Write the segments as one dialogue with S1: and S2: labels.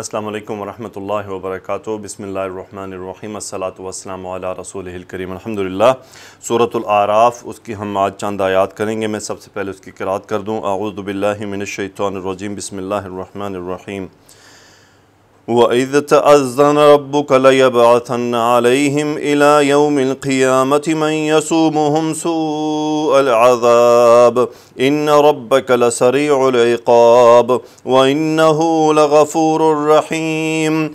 S1: अल्लाम वरहमल वबरक बसमीम असलाम रसूल करीम अलहमदिल्ला सूरतलआराफ़ उसकी हम आज चंद आयात करेंगे मैं सबसे पहले उसकी किरात कर दूँ आउज़बिल्लिमिनशैतरजीम बसमीम وإذ تأذن ربك ليبعثن عليهم إلى يوم القيامة من يسومهم سوء العذاب إن ربك لسريع العقاب وإنه لغفور رحيم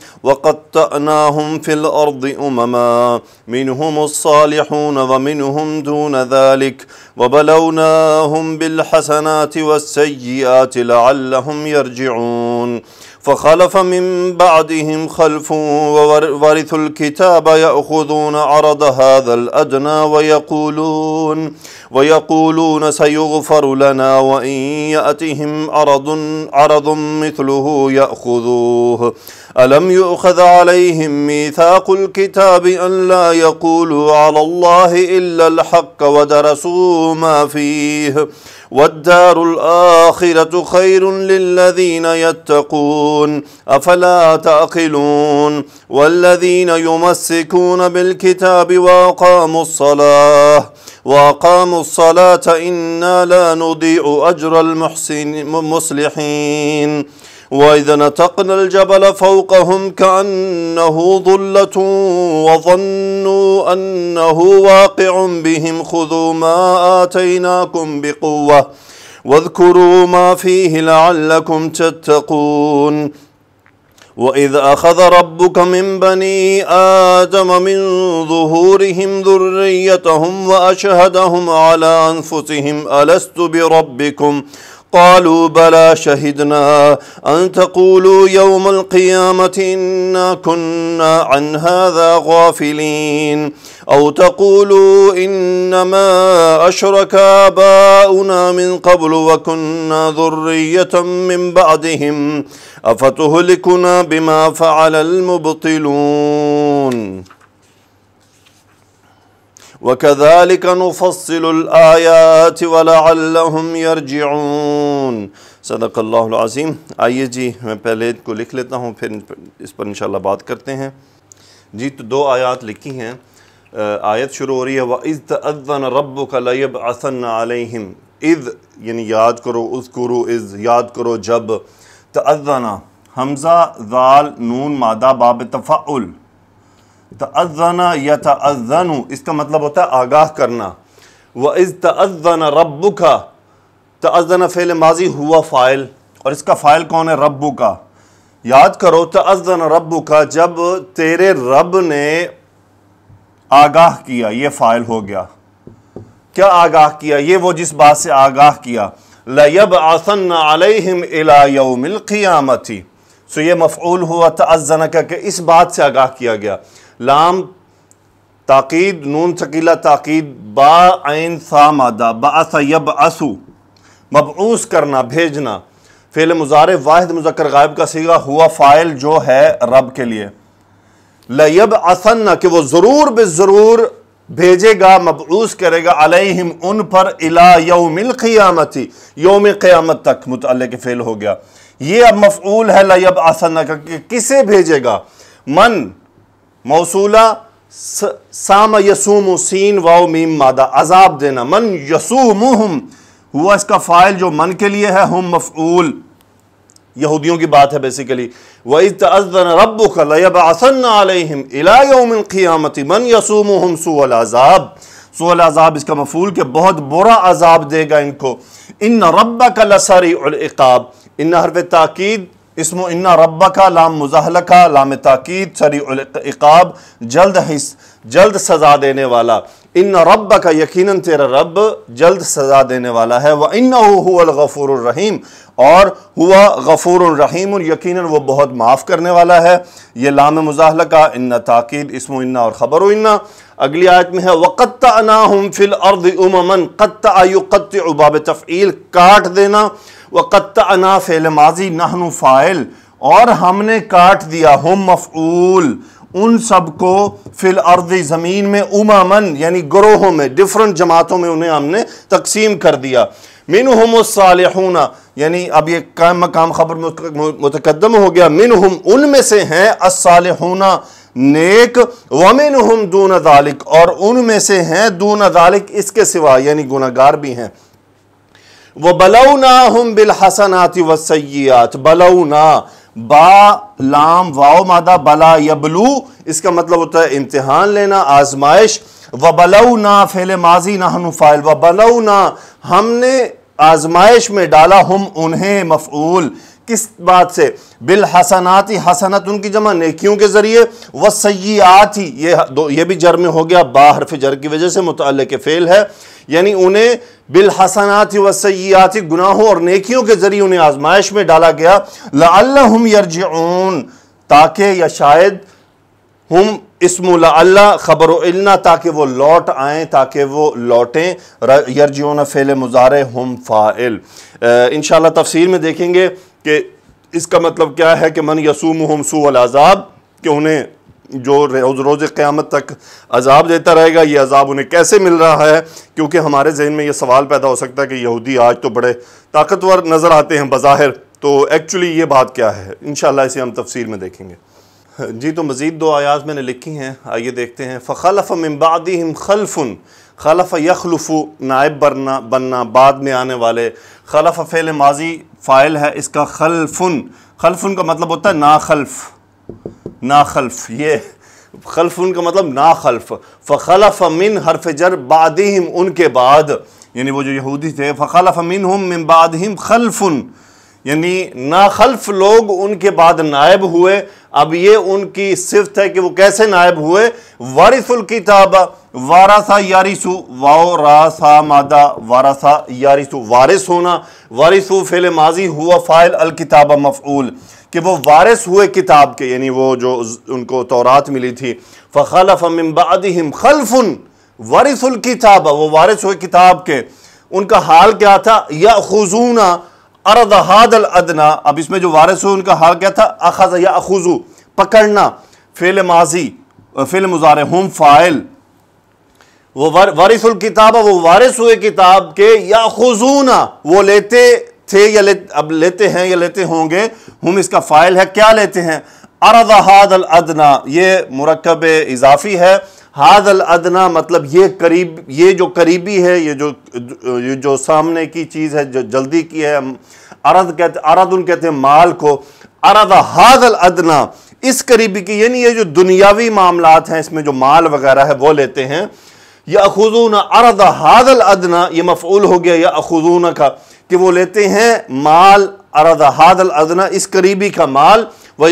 S1: تأناهم في الأرض أمما منهم الصالحون ومنهم دون ذلك وبلوناهم بالحسنات والسيئات لعلهم يرجعون فخلف من بعدهم خلف وورثوا الكتاب يأخذون عرض هذا الأدنى ويقولون ويقولون سيغفر لنا وإن يأتهم عرض عرض مثله يأخذوه ألم يؤخذ عليهم ميثاق الكتاب أن لا يقولوا على الله إلا الحق ودرسوا ما فيه والدار الآخرة خير للذين يتقون أفلا تأقلون والذين يمسكون بالكتاب وأقاموا الصلاة وأقاموا الصلاة إنا لا نضيع أجر المحسن المصلحين وإذا نطقنا الجبل فوقهم كأنه ظلة وظنوا أنه واقع بهم خذوا ما آتيناكم بقوة واذكروا ما فيه لعلكم تتقون وإذ أخذ ربك من بني آدم من ظهورهم ذريتهم وأشهدهم على أنفسهم ألست بربكم ؟ قالوا بلى شهدنا أن تقولوا يوم القيامة إنا كنا عن هذا غافلين أو تقولوا إنما أشرك آباؤنا من قبل وكنا ذرية من بعدهم أفتهلكنا بما فعل المبطلون وكذلك نفصل الآيات ولعلهم يرجعون صدق الله العظيم आइए जी मैं पहले इसको लिख लेता हूँ फिर इस पर इंशाल्लाह बात करते हैं जी तो दो आयात लिखी हैं आयत शुरू हो रही है व इज़ तज़न रब कलयब असन आलम इज़ यानी याद करो उस करो इज़ याद करो जब तज़ना हमज़ा ज़ाल नून मादा बाब तफ़ाउल तज़ना या था तज़नु इसका मतलब होता है आगाह करना व इज़ तज़ना रब्बू का तज़ना फेल माजी हुआ फ़ाइल और इसका फ़ाइल कौन है रब्बू का याद करो तज़न रब्बू का जब तेरे रब ने आगाह किया ये फ़ाइल हो गया क्या आगाह किया ये वो जिस बात से आगाह किया लयब आसन अलहम अलामिल क़ियामत सो ये मफ़ूल हुआ तज़ना का कि इस बात से आगाह किया गया लाम ताक़ीद नून शकीला ताक़ीद बा आन सा मादा बासब आसू मबूस करना भेजना फेल मुजार वाहिद मुजक्र गायब का सीगा हुआ फ़ाइल जो है रब के लिए लयब असन्ना कि वो ज़रूर जरूर भेजेगा मबूस करेगा अलहिम उन पर इला यौमिल क़ियामती योम क़्यामत तक मुतल के फ़ेल हो गया ये अब मफूल है लयब असन का कि किसे भेजेगा मन मौसूला साम यसूम सीन वाओ मीम मादा अजाब देना मन यसूम हुआ इसका फ़ाइल जो मन के लिए है हम मफूल यहूदियों की बात है बेसिकली वज़न रबुखलमती मन यसूम सुअलाजाब सुअलाजाब इसका मफूल के बहुत बुरा अजाब देगा इनको इन रब का लसरी इकाब इन हरफ ताकीद इसमो इन्ना रब्बा का लाम मुजाहलका लाम ताकीद सरी जल्द हिस जल्द सज़ा देने वाला इन रब का यकीन तेरा रब जल्द सज़ा देने वाला है व इन रहीम और हुआ गफ़ूररहीम और यकीन वह बहुत माफ़ करने वाला है यह लाम मुजाहल का इन्ना ताक़द इसमो इन्ना और ख़बर इन्ना अगली आयत में है वक़त अना हम फिल अर्द उमन कत्त आयु कत्त उबाब तफ़ील काट देना वक़त अना फ़ैल माजी नहनु फ़ाइल और हमने काट दिया हम मफूल उन सबको फिल अर्दी ज़मीन में उमामन यानी ग्रोहों में डिफरेंट जमातों में उन्हें हमने तकसीम कर दिया मिन हम सालहूना यानी अब ये कायम मकाम खबर मुतकदम हो गया मिन हम उनमें से हैं असालहूना नेक वमिन हम दून दालिक और उनमें से हैं दून दालिक इसके सिवा यानी गुनागार भी हैं वो बलौना हम बिल व वसैयात बलौना बा लाम वाओ मादा बला यबलू इसका मतलब होता है इम्तहान लेना आजमाइश व बलौना फेले माजी नाहन फ़ाइल व बलौना हमने आजमाइश में डाला हम उन्हें मफूल किस बात से बिल हसनात ही हसनत उनकी जमा नेकियों के ज़रिए व सयात ही ये दो ये भी जर में हो गया बाहरफ जर की वजह से मुतल के फ़ेल है यानी उन्हें बिल हसनात व सयात गुनाहों और नेकियों के ज़रिए उन्हें आजमाइश में डाला गया लाम यरज ताकि या शायद हम इसमुला अल्लाह खबर इल्ना ताकि वो लौट आए ताकि वो लौटें यरजोन फ़ेल मुजारे हम फ़ाइल इन तफसीर में देखेंगे कि इसका मतलब क्या है कि मन यसूम हम अजाब कि उन्हें जो रोज़ रोज़ क़्यामत तक अजाब देता रहेगा ये अजाब उन्हें कैसे मिल रहा है क्योंकि हमारे जहन में ये सवाल पैदा हो सकता है कि यहूदी आज तो बड़े ताकतवर नज़र आते हैं बज़ाहिर तो एक्चुअली ये बात क्या है इन इसे हम तफसीर में देखेंगे जी तो मज़ीद दो आयाज मैंने लिखी हैं आइए देखते हैं फ़लफ़ मबादी हम खलफुन खलफ़ यखलफु नायब बनना बनना बाद में आने वाले खलफ फ़ैल माजी फ़ाइल है इसका खलफुन खलफुन का मतलब होता है ना खल्फ ना खल्फ ये खलफुन का मतलब ना खल्फ फ़लफ़ मिन हरफ जर बाद उनके बाद यानी वो जो यहूदी थे फ़लफ़ मिन हम मिन बादम खलफुन यानी नाखल्फ लोग उनके बाद नायब हुए अब ये उनकी सिफत है कि वो कैसे नायब हुए वारिसुल किताब वारासा यारिसु वाओ रासा मादा वारासा यारिसु वारिस होना वारिसु फेले माजी हुआ फ़ाइल अल किताब मफूल कि वो वारिस हुए किताब के यानी वो जो उनको तौरात मिली थी फ़लफ़ मम्बादम खलफुन वारिसुल किताब वो वारिस हुए किताब के उनका हाल क्या था या खजूना अरद हादल अदना अब इसमें जो वारिस हुए उनका हाल क्या था अखज या अखुजू पकड़ना फेल माजी फेल मुजार हम फ़ाइल वो वर, वारिसुल किताब वो वारिस हुए किताब के या खजूना वो लेते थे या ले, अब लेते हैं या लेते होंगे हम इसका फ़ाइल है क्या लेते हैं अरद हादल अदना ये मरकब इजाफी है अल अदना मतलब ये करीब ये जो करीबी है ये जो ये जो सामने की चीज़ है जो जल्दी की है अरद कहते अरद उन कहते हैं माल को अरद अल अदना इस करीबी की यानी ये जो दुनियावी मामलात हैं इसमें जो माल वगैरह है वो लेते हैं या अखजून अरद हादल अदना ये मफूल हो गया या अखजून का कि वो लेते हैं माल अरद हादल अदना इस करीबी का माल व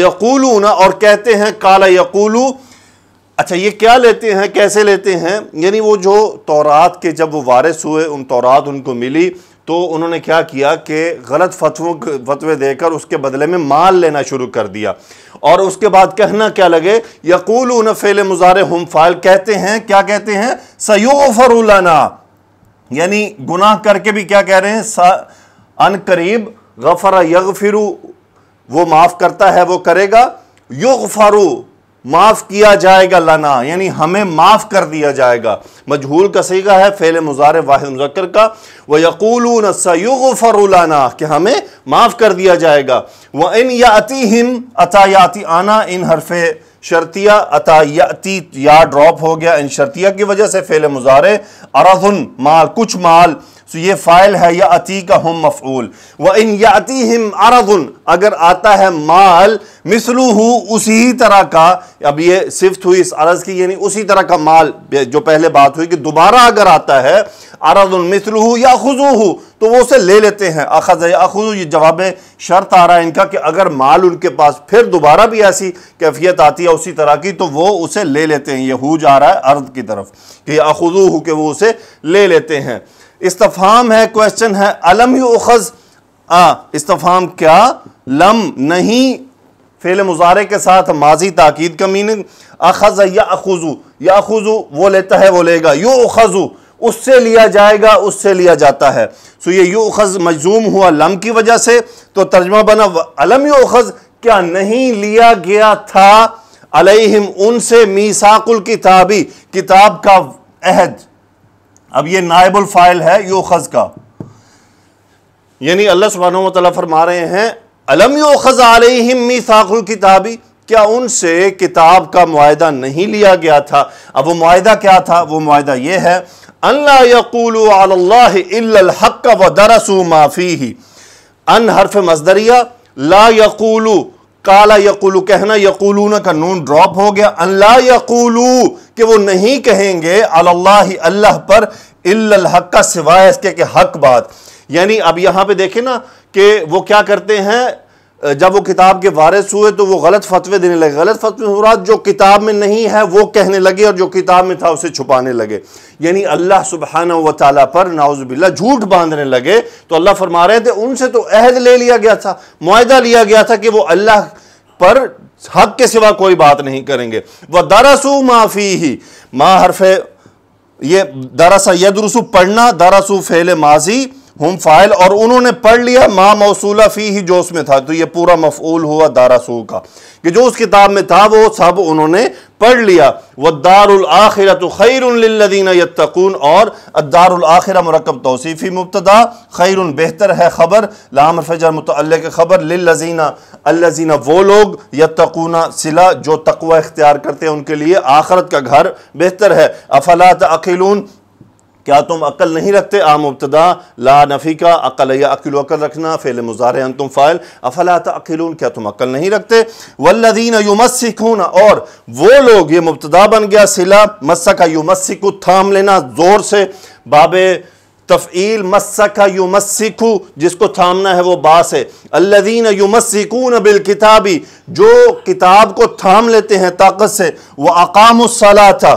S1: ना और कहते हैं काला यकूलू अच्छा ये क्या लेते हैं कैसे लेते हैं यानी वो जो तौरात के जब वो वारिस हुए उन तौरात उनको मिली तो उन्होंने क्या किया कि गलत फतवों फतवे देकर उसके बदले में माल लेना शुरू कर दिया और उसके बाद कहना क्या लगे यकूल उन फ़ैल मुजारे हम फाइल कहते हैं क्या कहते हैं फरूलाना यानी गुनाह करके भी क्या कह रहे हैं अन करीब गफर फिर वो माफ़ करता है वो करेगा युग फारू माफ किया जाएगा लना यानी हमें माफ कर दिया जाएगा मजहूल का है फेल मुजार वाहिद मुजक्र का वह यकूल फरुलाना कि हमें माफ कर दिया जाएगा वह इन याति हिम अतायाति आना इन हरफ शर्तिया अतायाती या ड्रॉप हो गया इन शर्तिया की वजह से फेल मुजार अरधन माल कुछ माल तो ये फ़ाइल है या अती का हम मफूल व इन याती हिम अरगुन अगर आता है माल मिसलू हो उसी तरह का अब ये सिफ्त हुई इस अरज की यानी उसी तरह का माल जो पहले बात हुई कि दोबारा अगर आता है अरदन मिसलू हो या खुजू हो तो वो उसे ले लेते हैं अखज या अखजू ये जवाब शर्त आ रहा है इनका कि अगर माल उनके पास फिर दोबारा भी ऐसी कैफियत आती है उसी तरह की तो वो उसे ले लेते हैं यहूज जा रहा है अर्द की तरफ कि अखजू हो के वो उसे ले लेते हैं इस्तफाम है क्वेश्चन है अलम उखज आ इस्तफाम क्या लम नहीं फेल मुजारे के साथ माजी ताकीद का मीनिंग अखज या अखुजू या अखुजू वो लेता है वो लेगा यू उखजू उससे लिया जाएगा उससे लिया जाता है सो ये यू उखज मजूम हुआ लम की वजह से तो तर्जमा बना अलम यू उखज क्या नहीं लिया गया था अलहिम उनसे मीसाकुल किताबी किताब का अहद अब ये नायबुल फाइल है यो खज का यानी अल्लाह सुबहान तला फरमा रहे हैं अलम यो खज आलिमी साखुल किताबी क्या उनसे किताब का माहा नहीं लिया गया था अब वो माहा क्या था वो माहा यह है अल्लाह यकूल व दरसू माफ़ी ही अन हरफ मजदरिया ला यकूलू काला यकुलू कहना यकुलू ना का नून ड्रॉप हो गया अल्लाह यकुलू कि वो नहीं कहेंगे अल्लाह अल्लाह पर हक का सिवाय इसके के हक बात यानी अब यहां पे देखें ना कि वो क्या करते हैं जब वो किताब के वारिस हुए तो वो गलत फतवे देने लगे गलत फतवे जो किताब में नहीं है वो कहने लगे और जो किताब में था उसे छुपाने लगे यानी अल्लाह सुबहाना व ताली पर नाउजबिल्ला झूठ बांधने लगे तो अल्लाह फरमा रहे थे उनसे तो अहद ले लिया गया था माहा लिया गया था कि वो अल्लाह पर हक के सिवा कोई बात नहीं करेंगे वह दरसू माफ़ी ही माँ हरफ ये दरअसा यदरसू पढ़ना दरसू फेले माजी हम फाइल और उन्होंने पढ़ लिया माँ मौसूला फ़ी ही जो उसमें था तो ये पूरा मफूल हुआ दारासू का कि जो उस किताब में था वो सब उन्होंने पढ़ लिया व तो खैरदीन यकून और दारखिर मरकब तोसीफ़ी मुबतदा खैर बेहतर है ख़बर लाम फजर मुतल के ख़बर लजीना वो लोग यकूना सिला जो तकवा इख्तियार करते हैं उनके लिए आखरत का घर बेहतर है अफलात अखिलून क्या तुम अकल नहीं रखते आ मुबतदा ला नफ़ी का अकल या अकिल अकल रखना फ़ैल मुजार अन तुम फ़ाइल अफलात अकिल क्या तुम अकल नहीं रखते वल्लदीन युमसिकून और वो लोग ये मुबतदा बन गया सिला मस्सा का युमसिकु थाम लेना ज़ोर से बाब तफ़ील मस्सा का युमसिकु जिसको थामना है वो बास है अल्लदीन युमसिकून बिल किताबी जो किताब को थाम लेते हैं ताकत से वह अकाम था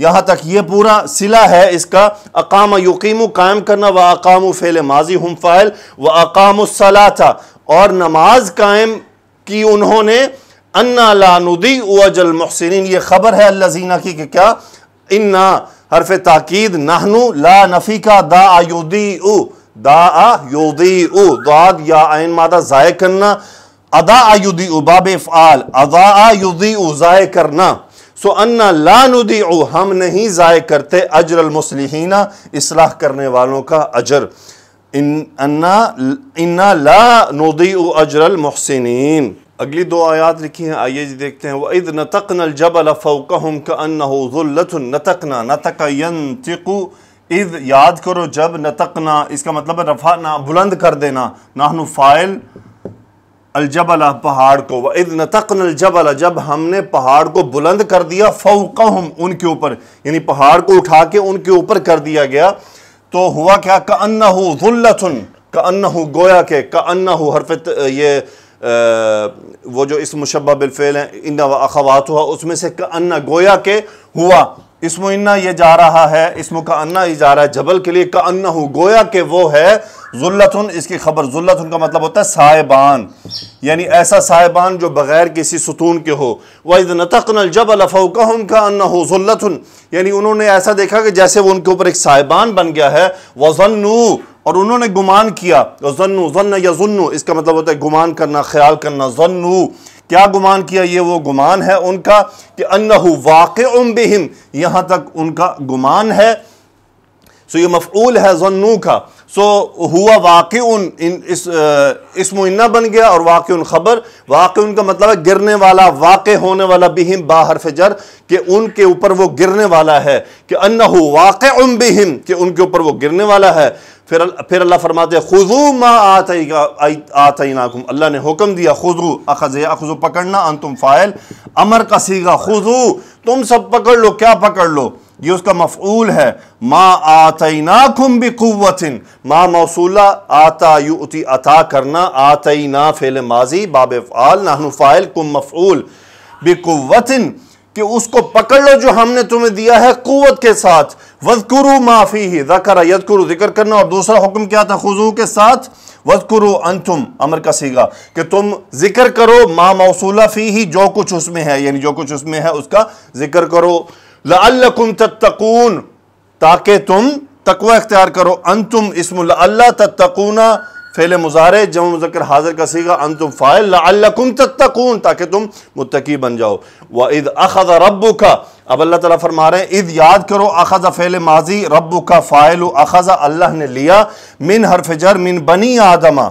S1: यहाँ तक ये पूरा सिला है इसका अकाम यकीम कायम करना व अकाम फेल माजी हम फ़ाइल व अकाम था और नमाज कायम की उन्होंने अन्ना लानुदी उजल महसिन ये खबर है अल्लाजीना की कि क्या इन्ना हरफ ताकीद नाहनु ला नफ़ी का दा आयुदी उ दा आयुदी उ दाद या आयन मादा ज़ाय करना अदा आयुदी उ बाब फ़ाल अदा आयुदी उ ज़ाय करना सो अन्ना लानुदी हम नहीं ज़ाय करते अजर अलमसलिना इसलाह करने वालों का अजर इन अन्ना इन्ना ला नदी अजरल मोहसिन अगली दो आयात लिखी हैं आइए जी देखते हैं वद नतक नल जबल फ़ोकहम का अन्नत नतकना नतक यंतिकु इद याद करो जब नतकना इसका मतलब है रफा ना बुलंद कर देना नाहनु फ़ाइल अलजबल पहाड़ को नतकन अलजबल जब हमने पहाड़ को बुलंद कर दिया फ़ौकहम उनके ऊपर यानी पहाड़ को उठा के उनके ऊपर कर दिया गया तो हुआ क्या का अन्ना हो जुल्लथुन का अन्ना हो गोया के का अन्ना हो हरफ ये आ, वो जो इस मुशबा बिलफेल है इन्ना व अखवात हुआ उसमें से का अन्ना गोया के हुआ इसमुन्ना ये जा रहा है इसमो का अन्ना ये जा रहा है जबल के लिए का अन्ना हो गोया के वो है जुल्लतुन इसकी खबर जुल्लतुन का मतलब होता है साहेबान यानी ऐसा साहेबान जो बगैर किसी सुतून के हो वज नतकनल जबल अफोकहम का उनका अन्ना हो जुल्लतुन यानी उन्होंने ऐसा देखा कि जैसे वो उनके ऊपर एक साहेबान बन गया है वह जन्नू और उन्होंने गुमान किया जन्नू जन्न या जुन्नू इसका मतलब होता है गुमान करना ख्याल करना जन्नू क्या गुमान किया ये वो गुमान है उनका कि अन्नहु वाक़ बिहिम यहाँ तक उनका गुमान है सो ये मफूल है जन्नू का सो हुआ वाक़ इन इस इसमुन्ना बन गया और वाक़ ख़बर वाक़ का मतलब है गिरने वाला वाक़ होने वाला बिहिम बाहर फिजर कि उनके ऊपर वो गिरने वाला है कि अन्ना वाक़ बिहिम कि उनके ऊपर वो गिरने वाला है फिर फिर अल्लाह फरमाते खुजू मा आतई आतई नाकुम अल्लाह ने हुक्म दिया खुजू अखज अखजू पकड़ना अन तुम फ़ायल अमर का सीगा खुजू तुम सब पकड़ लो क्या पकड़ लो ये उसका मफूल है मा आतई नाकुम बिकुवतिन माँ मौसूला आता युति अता करना आतई ना फेल माजी बाब फ़ाल नाहनु फ़ायल कुम मफूल बिकुवतिन कि उसको पकड़ लो जो हमने तुम्हें दिया है कुवत के साथ वजकुरु माफी ही जकर यदकुरु जिक्र करना और दूसरा हुक्म क्या था खुजू के साथ वजकुरु अंतुम अमर का सीगा कि तुम जिक्र करो माँ मौसूला फी ही जो कुछ उसमें है यानी जो कुछ उसमें है उसका जिक्र करो लकुम तत्तकून ताकि तुम तकवा इख्तियार करो अंतुम इसमुल्ला तत्तकूना फैले मुजारे जम मुजक्र हाजिर का सीगा अन तुम फ़ायल लकुम ताकि तुम मुतकी बन जाओ व इद अखद रबू का अब अल्लाह तला फरमा रहे हैं इद याद करो अखज़ फ़ैल माजी रबू का फ़ायल अखज़ अल्लाह ने लिया मिन हरफ जर मिन बनी आदमा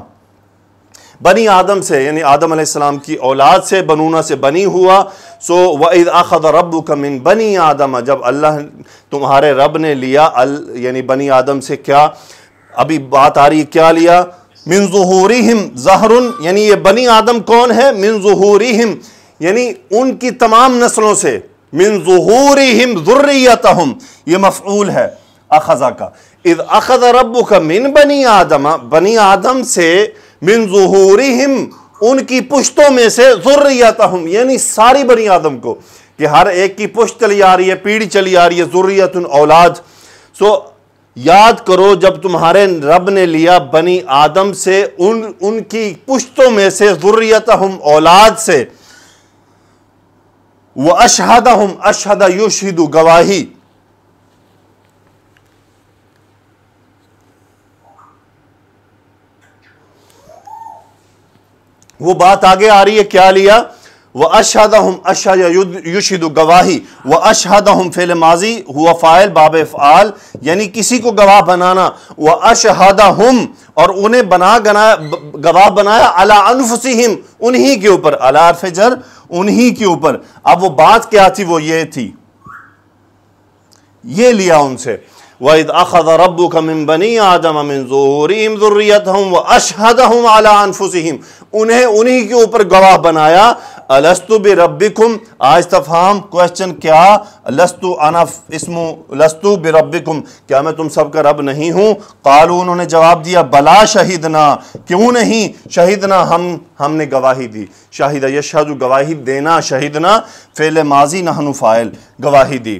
S1: बनी आदम से यानी आदम आसमाम की औलाद से बनूना से बनी हुआ सो इद अखद रब मिन बनी आदम जब अल्लाह तुम्हारे रब ने लिया अल यानी बनी आदम से क्या अभी बात आ रही है क्या लिया मिन जहूरी हिम जहरुन यानी ये बनी आदम कौन है मिन जहूरी हिम यानी उनकी तमाम नस्लों से मिन जहूरी हिम ज़ुर्रियत हम ये मफूल है अखज़ा का इज अखज़ रब का मिन बनी आदम बनी आदम से मिन जहूरी हिम उनकी पुश्तों में से ज़ुर्रियत हम यानी सारी बनी आदम को कि हर एक की पुश्त चली आ रही है पीढ़ी चली आ रही है ज़ुर्रियत औलाद सो याद करो जब तुम्हारे रब ने लिया बनी आदम से उन उनकी पुश्तों में से ज़ुर्रियत हम औलाद से वह अशहदा हम अशहदा युशहिदु गवाही वो बात आगे आ रही है क्या लिया व अशहद हम अशद युशद गवाही व अशहद हम फेल माजी हुआ फ़ायल बाब फ़ाल यानी किसी को गवाह बनाना व अशहद हम और उन्हें बना गना गवाह बनाया अला अनफसिम उन्हीं के ऊपर अला अरफ उन्हीं के ऊपर अब वो बात क्या थी वो ये थी ये लिया उनसे वद अखद रबू का कमिन बनी आदम अमिन जहरीम जरूरियत हम व अशहद हम अला अनफसिम उन्हें उन्हीं के ऊपर गवाह बनाया अलस्तु बे रब्बिकुम आज तफाम क्वेश्चन क्या लस्तु अनफ लस्तु बे रब्बिकुम क्या मैं तुम सबका रब नहीं हूँ कालू उन्होंने जवाब दिया बला शहीदना क्यों नहीं शहीदना हम हमने गवाही दी शाहिद यशहदु गवाही देना शहीदना फेल माजी नहनु फ़ाइल गवाही दी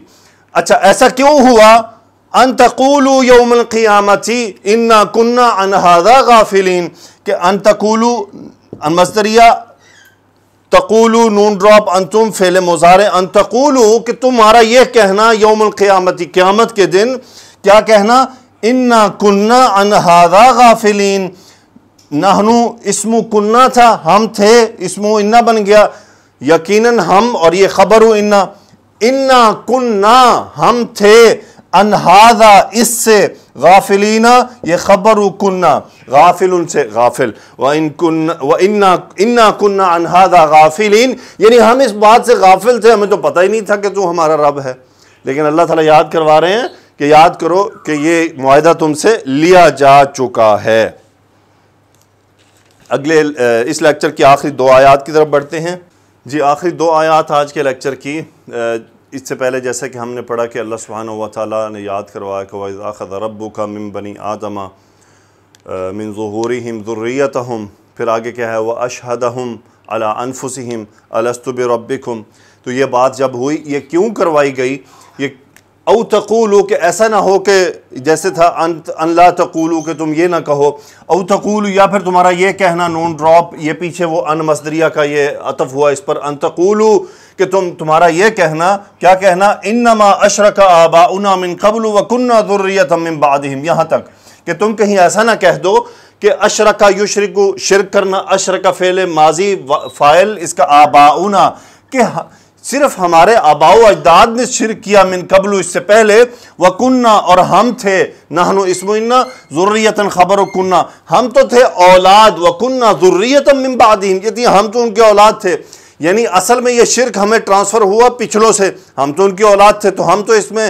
S1: अच्छा ऐसा क्यों हुआ अनतकूलू यौमक़ियामती इन्ना कन्ना अनहदा गाफिलीन के अनतकूलू अनमस्तरिया तकुलू नून ड्रॉप अंतुम फेले मुजारे अन तकुलू कि तुम्हारा यह कहना यौम क़्यामत क़्यामत के दिन क्या कहना इन्ना कुन्ना हादा गाफिलीन नहनु इसमु कुन्ना था हम थे इसमु इन्ना बन गया यकीनन हम और ये खबर हूं इन्ना इन्ना कुन्ना हम थे अनहादा इससे गाफिलीना ये खबर कन्ना गाफिल उनसे गाफिल व इन व इन्ना इन्ना कन्ना अनहादा गाफिलीन यानी हम इस बात से गाफिल थे हमें तो पता ही नहीं था कि तू हमारा रब है लेकिन अल्लाह ताला याद करवा रहे हैं कि याद करो कि ये माह तुमसे लिया जा चुका है अगले इस लेक्चर की आखिरी दो आयात की तरफ बढ़ते हैं जी आखिरी दो आयात आज के लेक्चर की इससे पहले जैसे कि हमने पढ़ा कि अल्लाह सुबहान व ताली ने याद करवाया कि वज़ा रबू का मिम बनी आदमा मिन ظहूरी हम ज़ुर्रियत हम फिर आगे क्या है वह अशहद हम अला अनफुसम अलस्तुब रबिकम तो ये बात जब हुई ये क्यों करवाई गई ये औ तकूलू कि ऐसा ना हो कि जैसे था अंत अनला तकूलू कि तुम ये ना कहो औ या फिर तुम्हारा ये कहना नून ड्रॉप ये पीछे वो अन मसदरिया का ये अतफ हुआ इस पर अन कि तुम तुम्हारा ये कहना क्या कहना इन नमा अशरक आबा उना मिन कबल वकुन्ना दुर्रियत मिन यहाँ तक कि तुम कहीं ऐसा ना कह दो कि अशरक युशरक शिरक करना अशरक फ़ेल माजी फ़ाइल इसका आबाउना कि सिर्फ हमारे आबाओ अजदाद ने शिर किया मिन कबल इससे पहले कुन्ना और हम थे नहनु इसमुन्ना ज़ुर्रियतन खबर कुन्ना हम तो थे औलाद वकुन्ना ज़ुर्रियतन मिम्बादीम यदि हम तो उनके औलाद थे यानी असल में ये शिरक हमें ट्रांसफ़र हुआ पिछलों से हम तो उनकी औलाद थे तो हम तो इसमें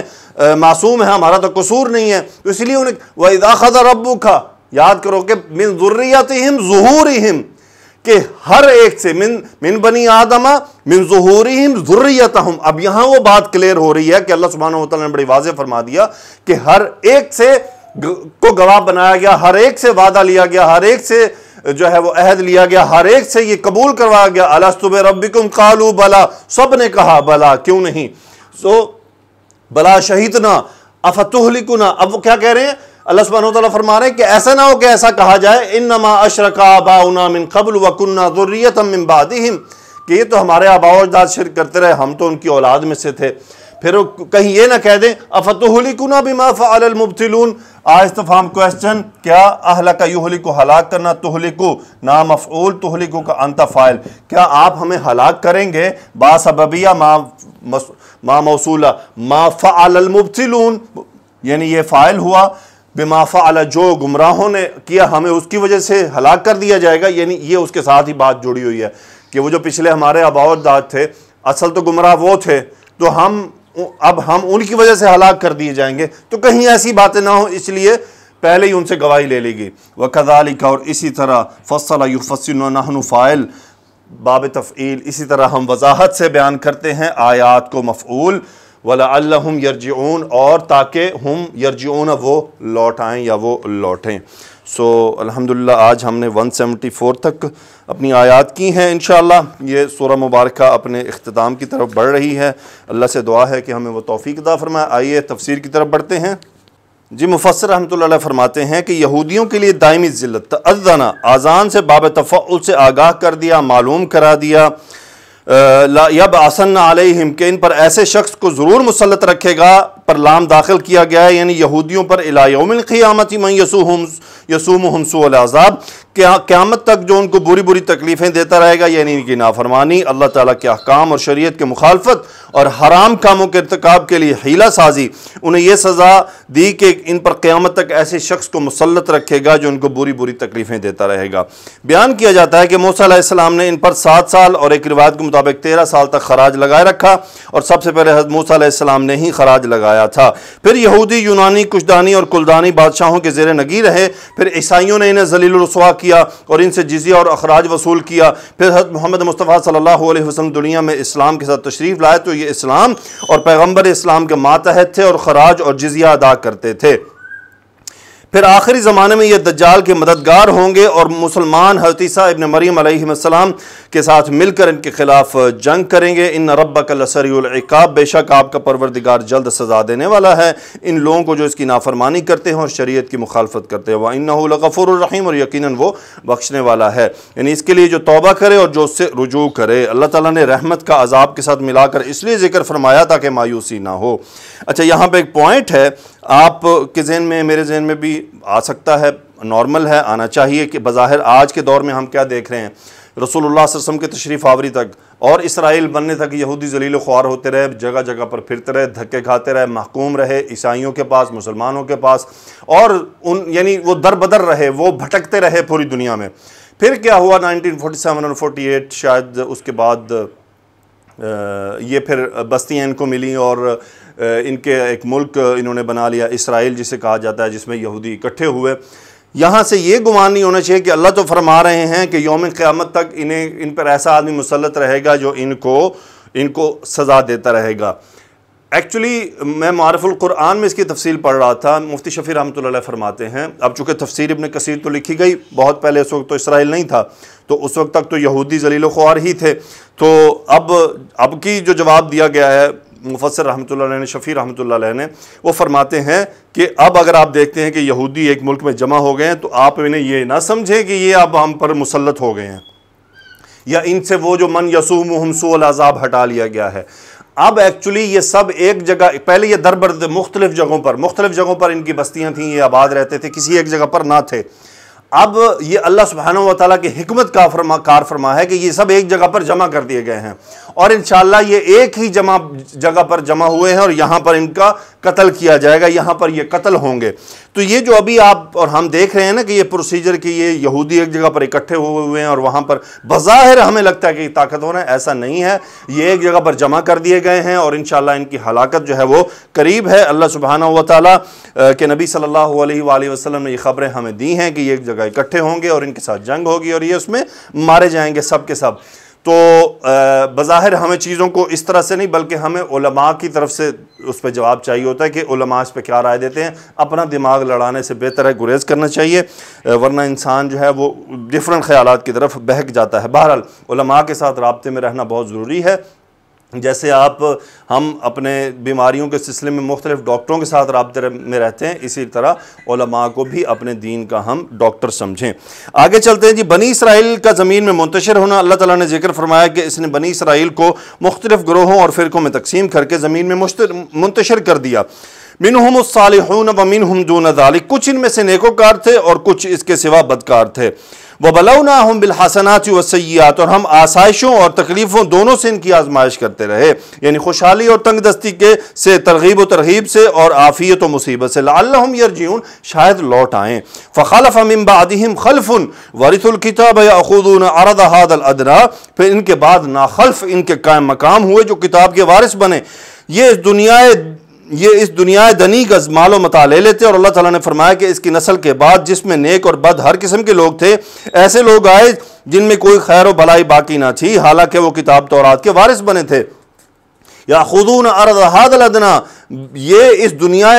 S1: मासूम है हमारा तो कसूर नहीं है तो इसलिए उन्हें वदाखा रबू का याद करो कि मिन ज़ुर्रियत हिम जहूर कि हर एक से मिन मिन बनी आदमा मिन जहूरी जुर्रियत हम अब यहां वो बात क्लियर हो रही है कि अल्लाह सुबहान ने बड़ी वाज फरमा दिया कि हर एक से को गवाह बनाया गया हर एक से वादा लिया गया हर एक से जो है वो अहद लिया गया हर एक से ये कबूल करवाया गया रबी रबिकुम कालू बला सब ने कहा बला क्यों नहीं सो so, बला शहीदना अफतुहलिकुना अब वो क्या कह रहे हैं अल्लाह सुबहान फरमा रहे हैं कि ऐसा ना हो कि ऐसा कहा जाए इन नमा अशरका बाउना मिन कबल वकुन्ना दुर्रियत मिन बादिहिम कि ये तो हमारे आबा अजदाद शिरक करते रहे हम तो उनकी औलाद में से थे फिर कहीं ये ना कह दें अफतुहलिकुना बिमा फ़ालमुबतिलून आज तो फॉर्म क्वेश्चन क्या अहला का युहलिको हलाक करना तुहलिको ना मफूल तुहलिको का अंता फ़ाइल क्या आप हमें हलाक करेंगे बासबिया माँ मा मौसूला मा फ़ालमुबतिलून यानी ये फ़ाइल हुआ बेमाफा अला जो गुमराहों ने किया हमें उसकी वजह से हलाक कर दिया जाएगा यानी ये उसके साथ ही बात जुड़ी हुई है कि वो जो पिछले हमारे आबाउदाद थे असल तो गुमराह वो थे तो हम अब हम उनकी वजह से हलाक कर दिए जाएंगे तो कहीं ऐसी बातें ना हो इसलिए पहले ही उनसे गवाही ले लेगी व कदालिका और इसी तरह फसल युफसिन फ़ाइल बाब तफ़ील इसी तरह हम वजाहत से बयान करते हैं आयात को मफूल वलाम यरजून और ताकि हम यरजून वो लौट आएँ या वो लौटें सो अलहमदिल्ला आज हमने 174 तक अपनी आयात की हैं इन ये सोरा मुबारक अपने अख्ताम की तरफ बढ़ रही है अल्लाह से दुआ है कि हमें वो तोफ़ी अदा फरमाए आइए तफसर की तरफ बढ़ते हैं जी मुफसर रहमत फरमाते हैं कि यहूदियों के लिए दायमी ज़िलत तज़ना आज़ान से बाब तफ़ल से आगाह कर दिया मालूम करा दिया यब आसन आलिम के इन पर ऐसे शख्स को ज़रूर मुसलत रखेगा पर लाम दाखिल किया गया है यानी यहूदियों पर इलायोमिलक़ियामत यसूम यसूम हमसू अजाब क्या क़्यामत तक जो उनको बुरी बुरी तकलीफ़ें देता रहेगा यानी इनकी नाफरमानी अल्लाह ताला के अहकाम और शरीयत के मुखालफत और हराम कामों के इरतकब के लिए हीला साजी उन्हें यह सज़ा दी कि इन पर क़्यामत तक ऐसे शख्स को मुसलत रखेगा जो इनको बुरी बुरी तकलीफ़ें देता रहेगा बयान किया जाता है कि मूसम ने इन पर सात साल और एक रिवायत के मुताबिक तेरह साल तक खराज लगाए रखा और सबसे पहले मूसम ने ही खराज लगाया था फिर यहूदी यूनानी कुशदानी और कुलदानी बादशाहों के जेर नगी रहे फिर ईसाइयों ने इन्हें जलील रसुआ किया और इनसे जिजिया और अखराज वसूल किया फिर हजरत मोहम्मद मुस्तफ़ा सल्ला वसलम दुनिया में इस्लाम के साथ तशरीफ़ लाए तो ये इस्लाम और पैगम्बर इस्लाम के मातहत थे और खराज और जजिया अदा करते थे फिर आखिरी ज़माने में ये दज्जाल के मददगार होंगे और मुसलमान हरतीसा इबन मरीम आसमाम के साथ मिलकर इनके खिलाफ जंग करेंगे इन रब्बक लसरीकाब बेशक आपका परवरदिगार जल्द सजा देने वाला है इन लोगों को जो इसकी नाफरमानी करते हैं और शरीयत की मुखालफत करते हैं वह इनफ़ुररहीम और यकीन वो बख्शने वाला है यानी इसके लिए जो तोबा करे और जो उससे रुजू करे अल्लाह ताला ने रहमत का अजाब के साथ मिलाकर इसलिए जिक्र फरमाया ताकि मायूसी ना हो अच्छा यहाँ पर एक पॉइंट है आप के जहन में मेरे जहन में भी आ सकता है नॉर्मल है आना चाहिए कि बज़ाहिर आज के दौर में हम क्या देख रहे हैं रसोल्ला वसम के तशरीफ़ आवरी तक और इसराइल बनने तक यहूदी जलील ख्वार होते रहे जगह जगह पर फिरते रहे धक्के खाते रहे महकूम रहे ईसाइयों के पास मुसलमानों के पास और उन यानी वो दर बदर रहे वो भटकते रहे पूरी दुनिया में फिर क्या हुआ 1947 और 48 शायद उसके बाद ये फिर बस्तियाँ इनको मिली और इनके एक मुल्क इन्होंने बना लिया इसराइल जिसे कहा जाता है जिसमें यहूदी इकट्ठे हुए यहाँ से ये गुमान नहीं होना चाहिए कि अल्लाह तो फरमा रहे हैं कि योम क़्यामत तक इन्हें इन पर ऐसा आदमी मुसलत रहेगा जो इनको इनको सज़ा देता रहेगा एक्चुअली मैं मारफुल्क़ुरान में इसकी तफसील पढ़ रहा था मुफ्ती शफ़ी रहमत फरमाते हैं अब चूँकि तफसीर इबन कसीर तो लिखी गई बहुत पहले उस वक्त तो इसराइल नहीं था तो उस वक्त तक तो यहूदी जलील ख्वार ही थे तो अब अब की जो जवाब दिया गया है मुफसर रहमत ने शफ़ी रहमत ने वो फरमाते हैं कि अब अगर आप देखते हैं कि यहूदी एक मुल्क में जमा हो गए हैं तो आप इन्हें ये ना समझें कि ये अब हम पर मुसलत हो गए हैं या इनसे वो जो मन यसूम हमसूल अजाब हटा लिया गया है अब एक्चुअली ये सब एक जगह पहले ये दर बर्द मुख्तलिफ जगहों पर मुख्तलिफ जगहों पर इनकी बस्तियाँ थीं ये आबाद रहते थे किसी एक जगह पर ना थे अब ये अल्लाह सुबहाना तला की हमत का फरमा कार फरमा है कि ये सब एक जगह पर जमा कर दिए गए हैं और इन ये एक ही जमा जगह पर जमा हुए हैं और यहाँ पर इनका कत्ल किया जाएगा यहाँ पर ये कत्ल होंगे तो ये जो अभी आप और हम देख रहे हैं ना कि ये प्रोसीजर कि ये यहूदी एक जगह पर इकट्ठे हुए हुए हैं और वहाँ पर बज़ाहिर हमें लगता है कि ताकत होना ऐसा नहीं है ये एक जगह पर जमा कर दिए गए हैं और इन इनकी हलाकत जो है वो करीब है अल्लाह सुबहाना तला के नबी सल्ला वसलम ने यह खबरें हमें दी हैं कि ये एक जगह जगह इकट्ठे होंगे और इनके साथ जंग होगी और ये उसमें मारे जाएंगे सब के सब तो बज़ाहिर हमें चीज़ों को इस तरह से नहीं बल्कि हमें ओलमा की तरफ से उस पर जवाब चाहिए होता है कि ओलमा इस पर क्या राय देते हैं अपना दिमाग लड़ाने से बेहतर है गुरेज करना चाहिए वरना इंसान जो है वो डिफरेंट ख्याल की तरफ बहक जाता है बहरहाल ओलमा के साथ रबते में रहना बहुत ज़रूरी है जैसे आप हम अपने बीमारियों के सिलसिले में मुख्तलिफ डॉक्टरों के साथ रबते में रहते हैं इसी तरह ओलमा को भी अपने दीन का हम डॉक्टर समझें आगे चलते हैं जी बनी इसराइल का ज़मीन में मुंतशर होना अल्लाह ताला ने जिक्र फरमाया कि इसने बनी इसराइल को मुख्तलिफ ग्रोहों और फ़िरकों में तकसीम करके ज़मीन में मुंतशर कर दिया मिन हम सालहून व मिन हम जो दालिक कुछ इनमें से नेकोकार थे और कुछ इसके सिवा बदकार थे व बलौना हम बिलहसनात व सयात और हम आसाइशों और तकलीफ़ों दोनों से इनकी आजमाइश करते रहे यानी खुशहाली और तंग दस्ती के से तरगीब व तरहीब से और आफ़ियत व मुसीबत से लाम यरजीन शायद लौट आएँ फ़ालफ़ अम्बादम खलफुन वरिसकिताब अखुदून अरद हादलअदना फिर इनके बाद नाखल्फ इनके कायम मकाम हुए जो किताब के वारिस बने ये दुनियाए ये इस दुनिया दनी गज मालो मता ले लेते और अल्लाह ताला ने फरमाया कि इसकी नस्ल के बाद जिसमें नेक और बद हर किस्म के लोग थे ऐसे लोग आए जिनमें कोई खैर व भलाई बाकी ना थी हालांकि वो किताब तौरात के वारिस बने थे या खुदून अरदना ये इस दुनिया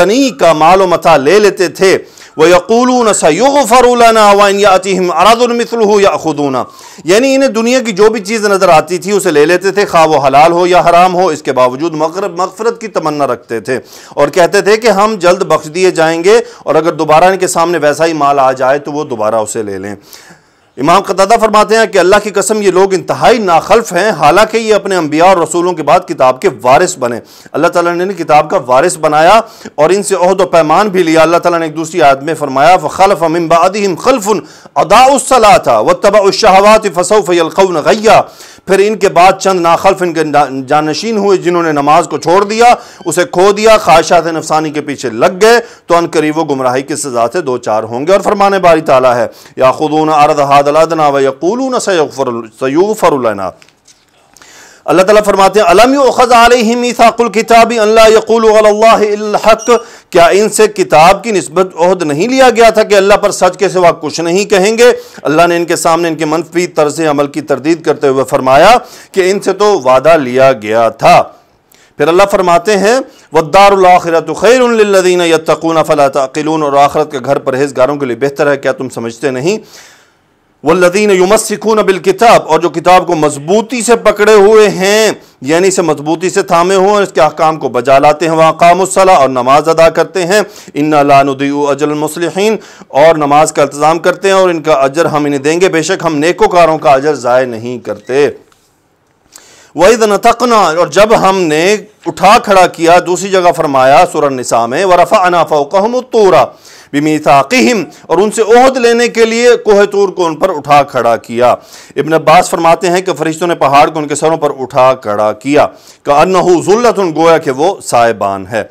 S1: दनी का मालो मता ले लेते थे वक़ूल सयोफ़रुलना वाइन यातिम या खुदूना यानी इन्हें दुनिया की जो भी चीज़ नज़र आती थी उसे ले लेते थे खा वो हलाल हो या हराम हो इसके बावजूद मगरब मगफरत की तमन्ना रखते थे और कहते थे कि हम जल्द बख्श दिए जाएंगे और अगर दोबारा इनके सामने वैसा ही माल आ जाए तो वो दोबारा उसे ले लें इमाम कतादा फरमाते हैं कि अल्लाह की कसम ये लोग इंतहाई नाखल्फ हैं हालांकि ये अपने अम्बिया और रसूलों के बाद किताब के वारिस बने अल्लाह ताला ने किताब का वारिस बनाया और इनसे अहद व पैमान भी लिया अल्लाह ताला ने एक दूसरी आयत में फरमाया फ़लफ़ अमिबादिम खलफन अदाउसला था व तबाशहवात फ़सौफ़लखन गैया फिर इनके बाद चंद नाखल्फ इनके जानशीन हुए जिन्होंने नमाज को छोड़ दिया उसे खो दिया ख्वाहिशात नफसानी के पीछे लग गए तो करीब व गुमराही की सजा से दो चार होंगे और फरमाने बारी ताला है या खुदून अरद अदलादना अल्लाह ताला फरमाते हैं अलम ख़ज़ालमीसाकुल किताबी अल्लाह क्या इनसे किताब की नस्बत अहद नहीं लिया गया था कि अल्लाह पर सच के सिवा कुछ नहीं कहेंगे अल्लाह ने इनके सामने इनके मनफी तर्ज अमल की तरदीद करते हुए फरमाया कि इनसे तो वादा लिया गया था फिर अल्लाह फरमाते हैं वदारखरत खैरदीन यकून फ़ला और आखरत के घर परहेजगारों के लिए बेहतर है क्या तुम समझते नहीं वल्लदीन युमसिकून बिल किताब और जो किताब को मजबूती से पकड़े हुए हैं यानी इसे मजबूती से थामे हुए हैं इसके अहकाम को बजा लाते हैं वहाँ कामसला और नमाज अदा करते हैं इन्ना लानुदी अजलमसलिन और नमाज का इंतजाम करते हैं और इनका अजर हम इन्हें देंगे बेशक हम नेकोकारों का अजर ज़ाय नहीं करते वही तकना और जब हमने उठा खड़ा किया दूसरी जगह फरमाया निसा में वरफ़ा अनाफ़ा कहम बिमिताकिम और उनसे ओहद लेने के लिए कोहतूर को उन पर उठा खड़ा किया इबन अब्बास फरमाते हैं कि फरिश्तों ने पहाड़ को उनके सरों पर उठा खड़ा किया का अनहूजुल्लत गोया कि वो साहिबान है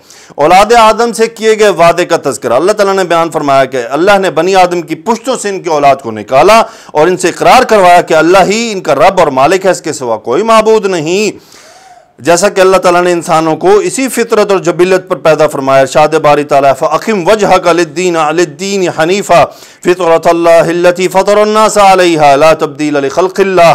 S1: औलाद आदम से किए गए वादे का तस्करा अल्लाह तला ने बयान फरमाया कि अल्लाह ने बनी आदम की पुश्तों से इनकी औलाद को निकाला और इनसे इकरार करवाया कि अल्लाह ही इनका रब और मालिक है इसके सिवा कोई मबूद नहीं जैसा कि अल्लाह ताला ने इंसानों को इसी फितरत और जबिलत पर पैदा फरमाया शाद बारी तलाम वजह कलद्दीन अलद्दीन हनीफ़ा फ़ितरतल्लाती फ़तरन्नासा तब्दील खल्ला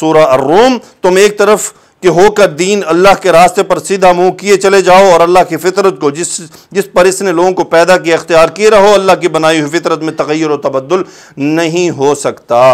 S1: सूरा अर्रोम तुम एक तरफ कि होकर दीन अल्लाह के रास्ते पर सीधा मुंह किए चले जाओ और अल्लाह की फितरत को जिस जिस पर इसने लोगों को पैदा किया अख्तियार किए रहो अल्लाह की बनाई हुई फितरत में तगैर व तबद्दुल नहीं हो सकता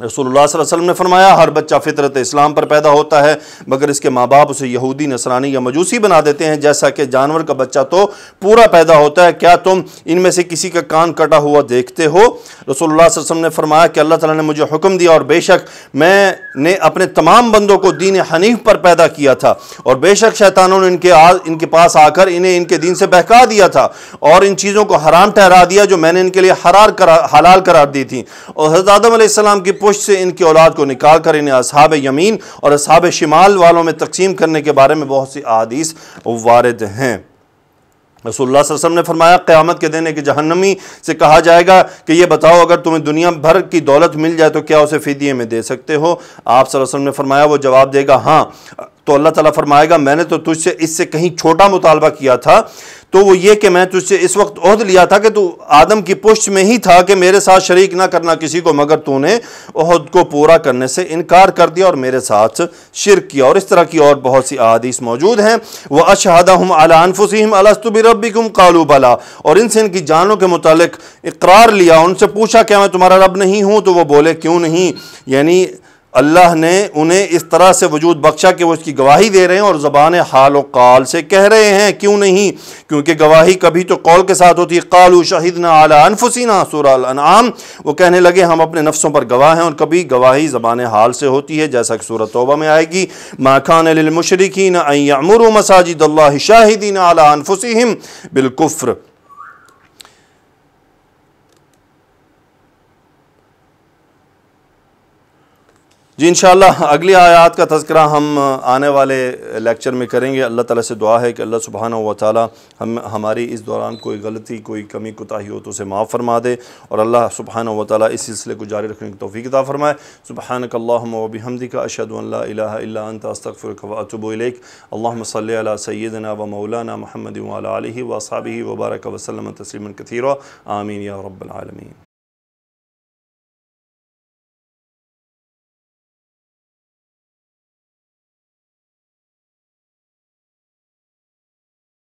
S1: रसोल्ला वसलम ने फरमाया हर बच्चा फितरत इस्लाम पर पैदा होता है मगर इसके माँ बाप उसे यहूदी नसरानी या मजूसी बना देते हैं जैसा कि जानवर का बच्चा तो पूरा पैदा होता है क्या तुम इनमें से किसी का कान कटा हुआ देखते हो रसोल्ला ने फरमाया कि अल्लाह ताला ने मुझे हुक्म दिया और बेशक मैंने अपने तमाम बंदों को दीन हनीफ पर पैदा किया था और बेशक शैतानों ने इनके आ इनके पास आकर इन्हें इनके दीन से बहका दिया था और इन चीज़ों को हराम ठहरा दिया जो मैंने इनके लिए हरार करा हलाल करार दी थी और हजरत आदम की पुष्ट से इनकी औलाद को निकाल कर इन्हें असहाब यमीन और असहाब शिमाल वालों में तकसीम करने के बारे में बहुत सी अदीस वारद हैं रसोल्ला वसम ने फरमाया क़्यामत के दिन एक जहन्नमी से कहा जाएगा कि यह बताओ अगर तुम्हें दुनिया भर की दौलत मिल जाए तो क्या उसे फ़िदिये में दे सकते हो आप सरसम ने फरमाया वो जवाब देगा हाँ तो अल्लाह ताला फरमाएगा मैंने तो तुझसे इससे कहीं छोटा मुतालबा किया था तो वो ये कि मैं तुझसे इस वक्त ओहद लिया था कि तू आदम की पुष्ट में ही था कि मेरे साथ शरीक ना करना किसी को मगर तूने ओहद को पूरा करने से इनकार कर दिया और मेरे साथ शिरक किया और इस तरह की और बहुत सी अदीस मौजूद हैं वह अशहदा हम अलानफुसम अलस्तुब कम कालू भला और इनसे इनकी जानों के मुतल इकरार लिया उनसे पूछा क्या मैं तुम्हारा रब नहीं हूँ तो वो बोले क्यों नहीं यानी अल्लाह ने उन्हें इस तरह से वजूद बख्शा कि वो इसकी गवाही दे रहे हैं और ज़बान हाल काल से कह रहे हैं क्यों नहीं क्योंकि गवाही कभी तो कौल के साथ होती है कालू शहीदना आला अनफुसिना सुरम वो कहने लगे हम अपने नफ्सों पर गवाह हैं और कभी गवाही ज़बान हाल से होती है जैसा कि सूरत तोबा में आएगी माखान मशरकिन अमर मसाजिद्ला शाहिदीन आला अनफुसिम बिलकुफ़्र जी इन अगली आयात का तस्करा हम आने वाले लेक्चर में करेंगे अल्लाह ताला से दुआ है कि अल्लाह सुबहाना व ताली हम हमारी इस दौरान कोई गलती कोई कमी कोताही हो तो उसे माफ़ फरमा दे और अल्लाह सुबहाना व ताली इस सिलसिले को जारी रखने की तोफ़ी किता फ़रमाए सुबहान कल्लाबी हमदी का अशदल्लांत अस्तफ़रकवातबलक अल्लाम सैदना व मौलाना महमद वाली वसाबी वबारक वसलम तस्लिम कथीर आमीन या रबालमीन